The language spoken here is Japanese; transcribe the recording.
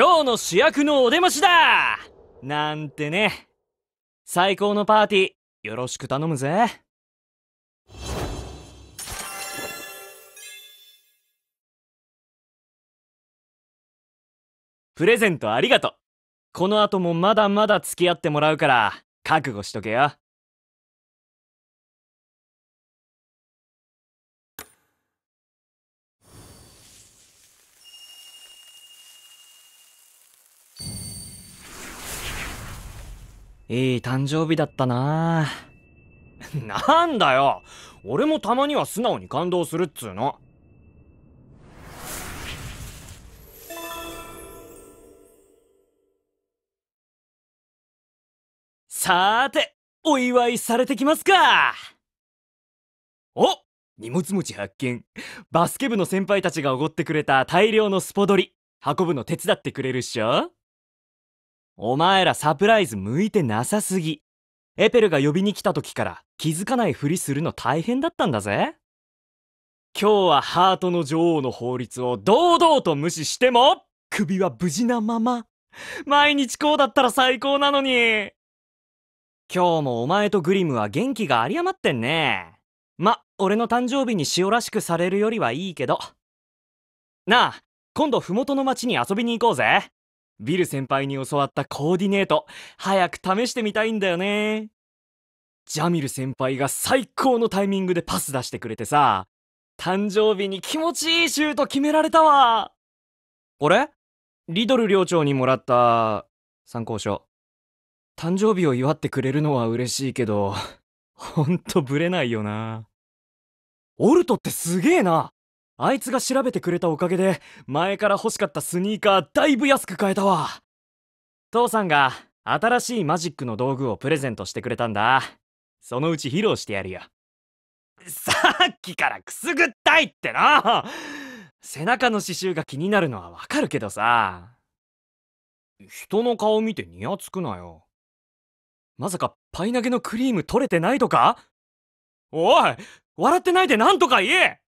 今日の主役のお出ましだなんてね最高のパーティーよろしく頼むぜプレゼントありがとうこの後もまだまだ付き合ってもらうから覚悟しとけよいい誕生日だったな なんだよ俺もたまには素直に感動するっつうの。さーて、お祝いされてきますかお荷物持ち発見。バスケ部の先輩たちがおごってくれた大量のスポドリ。運ぶの手伝ってくれるっしょお前らサプライズ向いてなさすぎ。エペルが呼びに来た時から気づかないふりするの大変だったんだぜ。今日はハートの女王の法律を堂々と無視しても、首は無事なまま。毎日こうだったら最高なのに。今日もお前とグリムは元気が有り余ってんね。ま、俺の誕生日に塩らしくされるよりはいいけど。なあ、今度麓の町に遊びに行こうぜ。ビル先輩に教わったコーディネート早く試してみたいんだよねジャミル先輩が最高のタイミングでパス出してくれてさ誕生日に気持ちいいシュート決められたわこれリドル寮長にもらった参考書誕生日を祝ってくれるのは嬉しいけどほんとブレないよなオルトってすげえなあいつが調べてくれたおかげで、前から欲しかったスニーカーだいぶ安く買えたわ。父さんが新しいマジックの道具をプレゼントしてくれたんだ。そのうち披露してやるよ。さっきからくすぐったいってな背中の刺繍が気になるのはわかるけどさ。人の顔見てニヤつくなよ。まさかパイ投げのクリーム取れてないとかおい笑ってないでなんとか言え